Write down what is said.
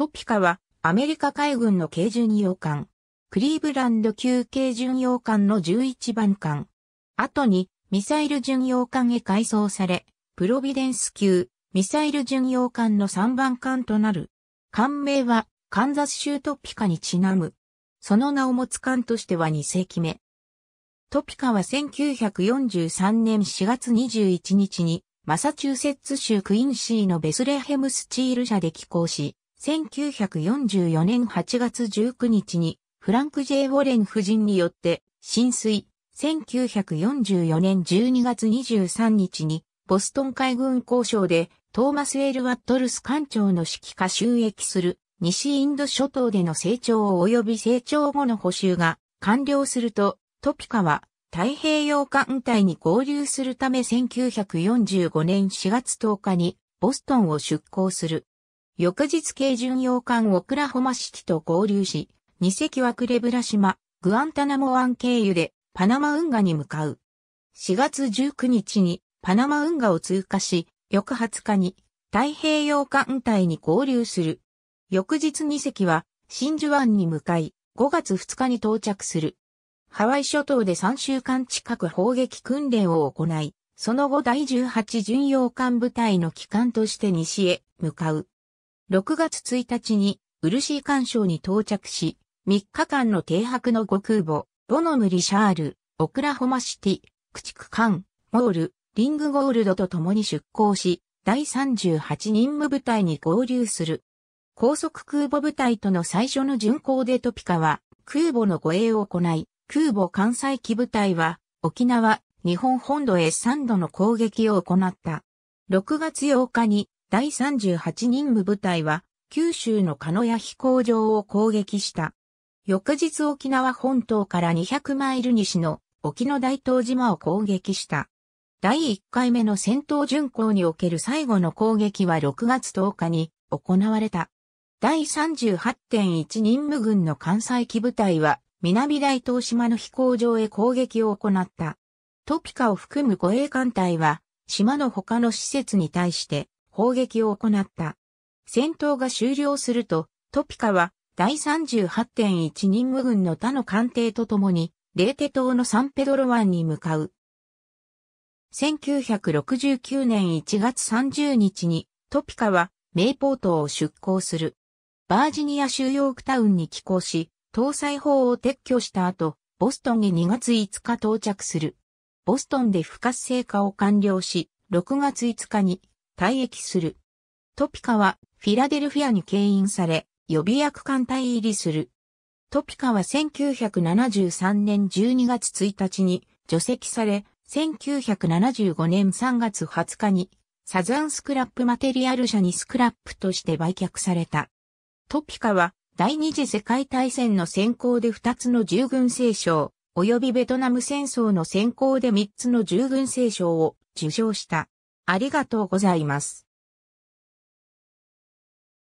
トピカはアメリカ海軍の軽巡洋艦。クリーブランド級軽巡洋艦の11番艦。後にミサイル巡洋艦へ改装され、プロビデンス級ミサイル巡洋艦の3番艦となる。艦名はカンザス州トピカにちなむ。その名を持つ艦としては2世紀目。トピカは1943年4月21日にマサチューセッツ州クインシーのベスレヘムスチール社で寄港し、1944年8月19日にフランク・ジェイ・ウォレン夫人によって浸水。1944年12月23日にボストン海軍交渉でトーマス・エル・ワットルス艦長の指揮下収益する西インド諸島での成長及び成長後の補修が完了するとトピカは太平洋艦隊に合流するため1945年4月10日にボストンを出港する。翌日軽巡洋艦オクラホマシティと合流し、2隻はクレブラ島、グアンタナモ湾経由でパナマ運河に向かう。4月19日にパナマ運河を通過し、翌20日に太平洋艦隊に合流する。翌日2隻は真珠湾に向かい、5月2日に到着する。ハワイ諸島で3週間近く砲撃訓練を行い、その後第18巡洋艦部隊の機関として西へ向かう。6月1日に、ー干渉に到着し、3日間の停泊の5空母、ボノム・リシャール、オクラホマシティ、駆逐艦、モール、リングゴールドと共に出港し、第38任務部隊に合流する。高速空母部隊との最初の巡航でトピカは、空母の護衛を行い、空母艦載機部隊は、沖縄、日本本土へ3度の攻撃を行った。6月8日に第38任務部隊は、九州の鹿屋飛行場を攻撃した。翌日沖縄本島から200マイル西の沖の大東島を攻撃した。第1回目の戦闘巡航における最後の攻撃は6月10日に行われた。第38.1任務軍の関西機部隊は南大東島の飛行場へ攻撃を行った。トピカを含む護衛艦隊は島の他の施設に対して砲撃を行った。戦闘が終了すると、トピカは第38.1任務軍の他の艦艇と共に、レーテ島のサンペドロ湾に向かう。1969年1月30日に、トピカはメイポートを出港する。バージニア州ヨークタウンに寄港し、搭載砲を撤去した後、ボストンに2月5日到着する。ボストンで不活性化を完了し、6月5日に退役する。トピカはフィラデルフィアに牽引され、予備役艦隊入りする。トピカは1973年12月1日に除籍され、1975年3月20日にサザンスクラップマテリアル社にスクラップとして売却された。トピカは第二次世界大戦の先行で2つの従軍聖章、及びベトナム戦争の先行で3つの従軍聖章を受賞した。ありがとうございます。